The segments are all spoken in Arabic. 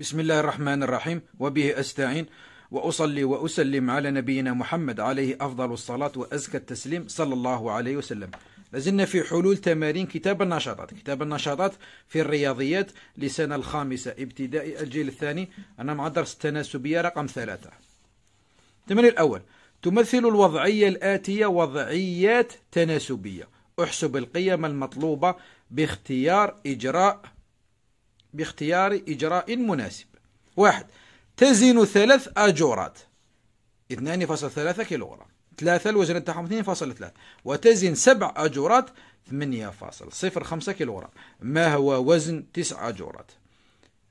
بسم الله الرحمن الرحيم وبه أستعين وأصلي وأسلم على نبينا محمد عليه أفضل الصلاة وأزكى التسليم صلى الله عليه وسلم لازلنا في حلول تمارين كتاب النشاطات كتاب النشاطات في الرياضيات لسنة الخامسة ابتدائي الجيل الثاني أنا مع درس التناسبية رقم ثلاثة التمرين الأول تمثل الوضعية الآتية وضعيات تناسبية احسب القيم المطلوبة باختيار إجراء باختيار إجراء مناسب واحد تزن ثلاث أجورات 2.3 كيلوغرام ثلاثة الوزن تاعهم 2.3 وتزن سبع أجورات 8.05 كيلوغرام ما هو وزن تسع أجورات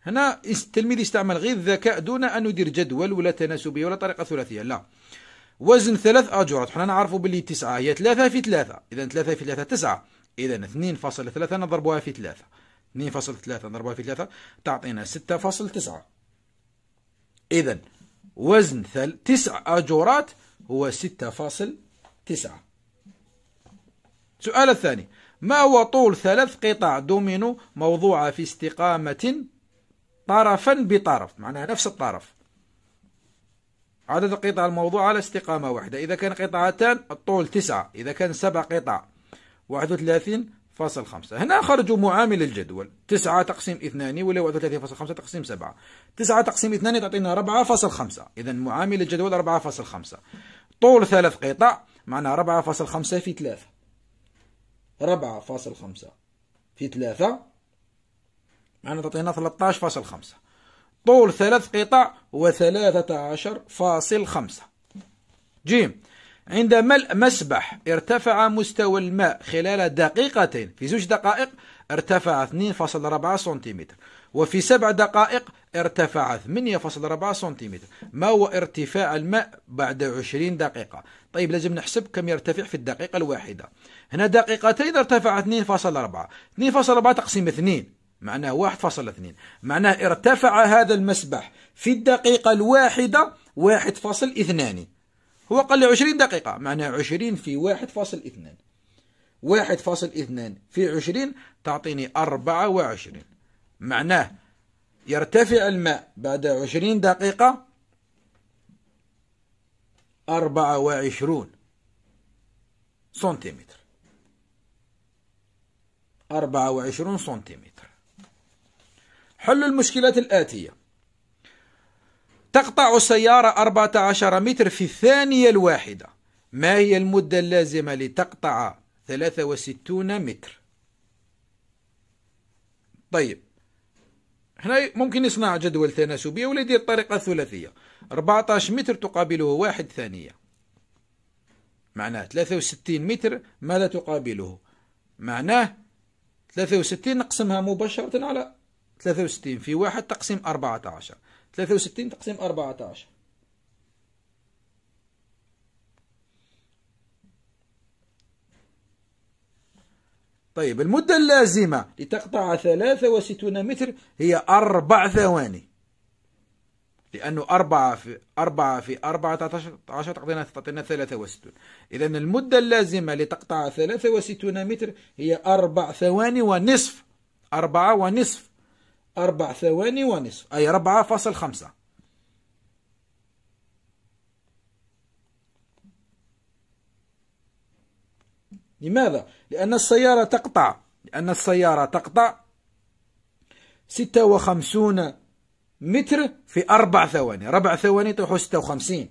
هنا التلميذ يستعمل غير الذكاء دون أن يدير جدول ولا تناسبية ولا طريقة ثلاثية لا وزن ثلاث أجورات حنا نعرفوا باللي تسعة هي ثلاثة في ثلاثة إذا ثلاثة في ثلاثة تسعة إذا 2.3 نضربها في ثلاثة 2.3 ضربة في 3 تعطينا 6.9 إذا وزن 9 أجورات هو 6.9 سؤال الثاني ما هو طول ثلاث قطع دومينو موضوعة في استقامة طرفا بطرف معناها نفس الطرف عدد القطع الموضوعة على استقامة واحدة إذا كان قطعتان الطول 9 إذا كان سبع قطع 31 فاصل خمسة هنا خرجوا معامل الجدول تسعة تقسيم اثنان ولا واحد فاصل خمسة تقسيم سبعة تسعة تقسيم اثنان تعطينا ربعة فاصل خمسة إذا معامل الجدول ربعة فاصل خمسة طول ثلاث قطع معنا ربعة فاصل خمسة في ثلاثة ربعة فاصل خمسة في ثلاثة معنا تعطينا ثلاثة فاصل خمسة طول ثلاث قطع وثلاثة عشر فاصل خمسة جيم عند ملء مسبح ارتفع مستوى الماء خلال دقيقة في زوج دقائق ارتفع 2.4 سنتيمتر وفي سبع دقائق ارتفع 8.4 سنتيمتر ما هو ارتفاع الماء بعد 20 دقيقة طيب لازم نحسب كم يرتفع في الدقيقة الواحدة هنا دقيقتين ارتفع 2.4 2.4 تقسيم 2 معناه 1.2 معناه ارتفع هذا المسبح في الدقيقة الواحدة 1.2 هو قال لي 20 دقيقة معناها 20 في 1.2 1.2 في 20 تعطيني 24 معناه يرتفع الماء بعد 20 دقيقة 24 سنتيمتر 24 سنتيمتر حل المشكلات الآتية تقطع السيارة 14 متر في الثانية الواحدة ما هي المدة اللازمة لتقطع 63 متر طيب هنا ممكن يصنع جدول تناسبية ولدي الطريقة الثلاثية 14 متر تقابله واحد ثانية معناه 63 متر ماذا تقابله معناه 63 نقسمها مباشرة على 63 في واحد تقسيم 14 63 تقسيم 14 طيب المدة اللازمة لتقطع 63 متر هي أربع ثواني لأنه أربعة في أربعة في أربعة عشر تعطينا تعطينا ثلاثة وستون إذا المدة اللازمة لتقطع ثلاثة وستون متر هي أربع ثواني ونصف أربعة ونصف أربع ثواني ونصف أي ربعة فاصل خمسة لماذا؟ لأن السيارة تقطع لأن السيارة تقطع ستة وخمسون متر في أربع ثواني ربع ثواني ستة وخمسين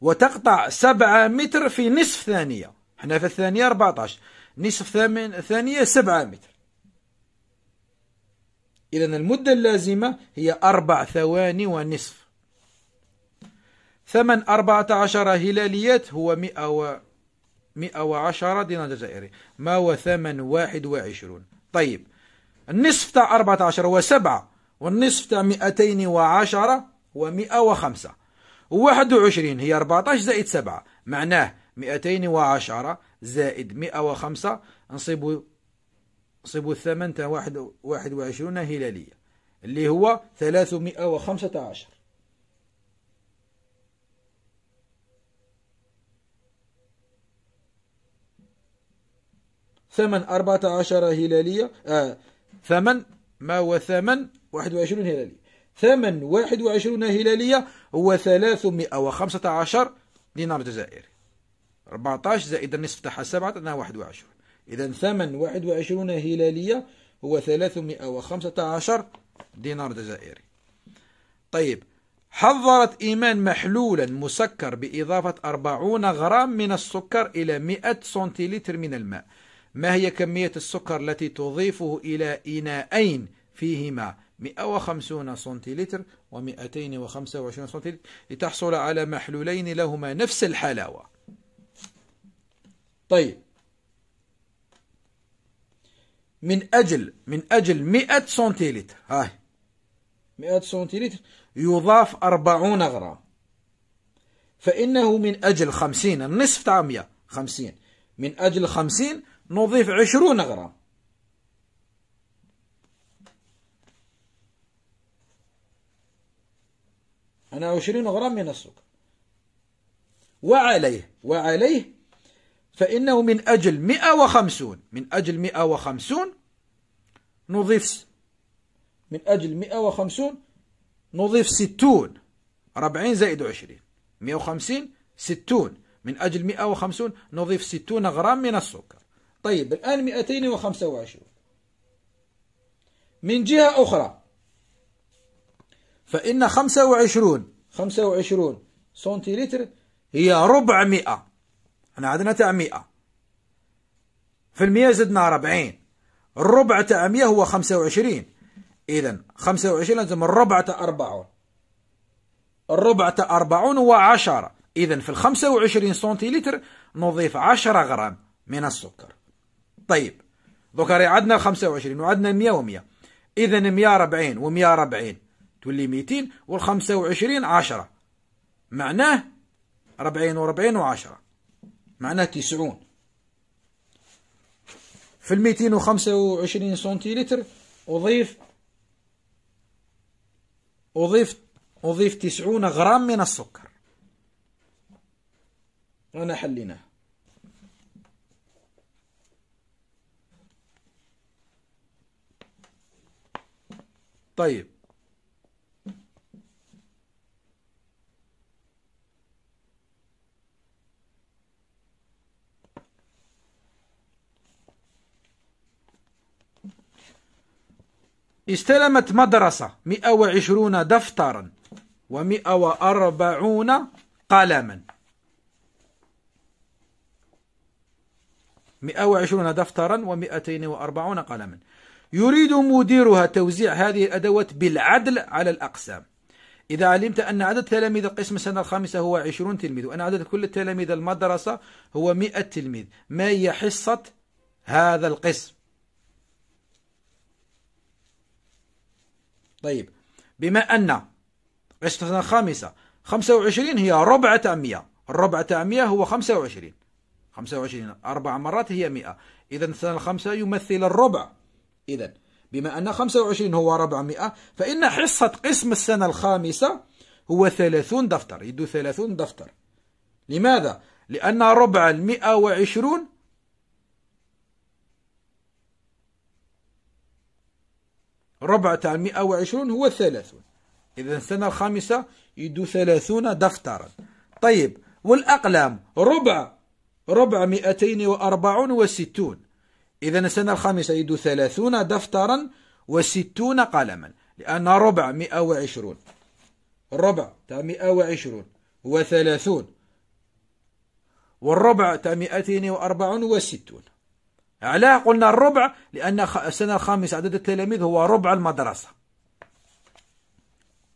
وتقطع سبعة متر في نصف ثانية احنا في الثانية 14 نصف ثانية سبعة متر إذا المدة اللازمة هي أربع ثواني ونصف ثمن أربعة عشر هلاليات هو مئة و مئة وعشرة دينار جزائري ما هو ثمن واحد وعشرون طيب النصف تاع أربعة عشر هو سبعة والنصف تاع مئتين وعشرة هو مئة وخمسة وواحد وعشرين هي أربعة عشر زائد سبعة معناه مئتين وعشرة زائد مئة وخمسة نصيبو صيبوا الثمن تاع واحد واحد وعشرون هلالية اللي هو ثلاثمائة وخمسة عشر ثمن أربعة عشر هلالية آه ثمن ما هو ثمن واحد وعشرون هلالية ثمن واحد وعشرون هلالية هو ثلاثمائة وخمسة عشر دينار جزائري 14 زائد النصف تاعها سبعة تنها 21 إذا ثمن 21 هلالية هو 315 دينار جزائري طيب حضرت إيمان محلولا مسكر بإضافة 40 غرام من السكر إلى 100 سنتيلتر من الماء ما هي كمية السكر التي تضيفه إلى إناءين فيهما 150 سنتيلتر و225 سنتيلتر لتحصل على محلولين لهما نفس الحلاوة طيب من أجل من أجل 100 سنتيلتر هاي 100 سنتيلتر يضاف 40 غرام فإنه من أجل 50 النصف تاع 100 50 من أجل 50 نضيف 20 غرام أنا 20 غرام من السكر وعليه وعليه فإنه من أجل 150 من أجل 150 نضيف من أجل 150 نضيف 60 40 زائد 20 150 60 من أجل 150 نضيف 60 غرام من السكر طيب الآن 225 من جهة أخرى فإن 25 25 سنتيلتر هي ربع 400 احنا عندنا تاع 100 في المية زدنا 40 الربع تاع 100 هو 25 إذا 25 لازم الربع تاع 40 الربع تاع 40 هو 10 إذا في ال 25 سنتيلتر نضيف 10 غرام من السكر طيب دوكا راه عندنا 25 وعندنا 100 و 100 إذا 140 و 140 تولي 200 وال 25 10 معناه 40 و 40 و 10 معناه تسعون في الميتين وخمسة وعشرين سنتيلتر أضيف أضيف أضيف تسعون غرام من السكر أنا حليناه طيب استلمت مدرسة 120 دفترا و140 قلما 120 دفترا و240 قلما يريد مديرها توزيع هذه الأدوات بالعدل على الأقسام إذا علمت أن عدد تلاميذ القسم السنة الخامسة هو 20 تلميذ وأن عدد كل تلاميذ المدرسة هو 100 تلميذ ما هي حصة هذا القسم طيب بما أن عشرة الخامسه 25 هي ربع تاع 100 الربع تاع 100 هو 25 25 أربع مرات هي 100 إذا السنة الخامسة يمثل الربع إذا بما أن 25 هو ربع 100 فإن حصة قسم السنة الخامسة هو 30 دفتر يدو 30 دفتر لماذا؟ لأن ربع ال 120 ربع تاع مئة وعشرون هو ثلاثون إذا السنة الخامسة يدو ثلاثون دفترا طيب والأقلام ربع ربع مئتين وأربعون وستون إذا السنة الخامسة يدو ثلاثون دفترا وستون قلما لأن ربع مئة وعشرون ربع تاع مئة وعشرون هو ثلاثون والربع تاع مئتين وأربعون وستون علاه قلنا الربع لأن السنة الخامسة عدد التلاميذ هو ربع المدرسة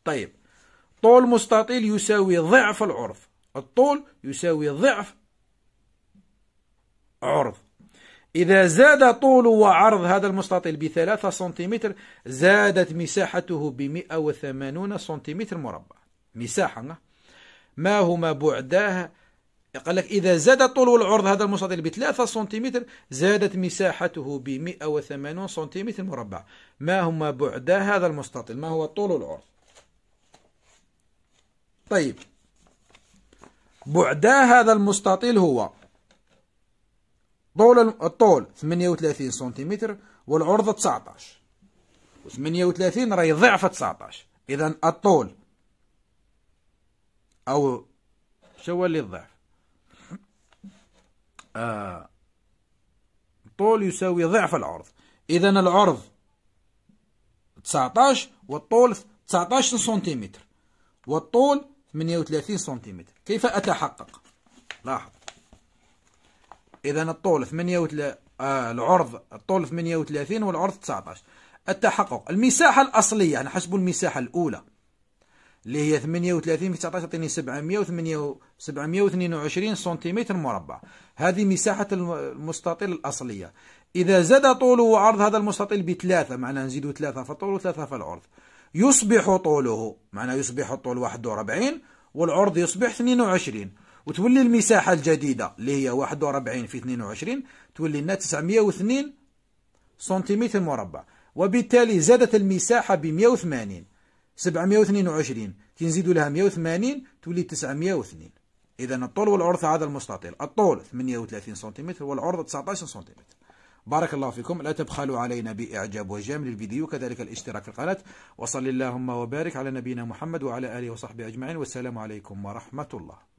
طيب طول مستطيل يساوي ضعف العرض الطول يساوي ضعف عرض إذا زاد طول وعرض هذا المستطيل بثلاثة سنتيمتر زادت مساحته بمئة وثمانون سنتيمتر مربع مساحة ما هما بعداه قال لك إذا زاد طول العرض هذا المستطيل ب 3 سنتيمتر زادت مساحته ب 180 سنتيمتر مربع ما هما بعدا هذا المستطيل ما هو طول العرض طيب بعدا هذا المستطيل هو طول الطول 38 سنتيمتر والعرض 19 و 38 راهي ضعف 19 اذا الطول او شو هو اللي الضعف آه طول يساوي ضعف العرض إذا العرض 19 والطول 19 سنتيمتر والطول 38 سنتيمتر كيف أتحقق لاحظ إذا الطول 38 آه العرض الطول 38 والعرض 19 التحقق المساحة الأصلية نحسب المساحة الأولى اللي هي 38 في 19 تعطيني 700 722 سنتيمتر مربع هذه مساحة المستطيل الأصلية إذا زاد طوله وعرض هذا المستطيل بثلاثة معناه نزيدوا ثلاثة في الطول وثلاثة في العرض يصبح طوله معناه يصبح الطول 41 والعرض يصبح 22 وتولي المساحة الجديدة اللي هي 41 في 22 تولي لنا 902 سنتيمتر مربع وبالتالي زادت المساحة ب 180 722 كي نزيدوا لها 180 تولي 902 إذا الطول والعرض هذا المستطيل الطول 38 سنتيمتر والعرض 19 سنتيمتر بارك الله فيكم لا تبخلوا علينا بإعجاب وجام للفيديو كذلك الاشتراك في القناة وصل اللهم وبارك على نبينا محمد وعلى آله وصحبه أجمعين والسلام عليكم ورحمة الله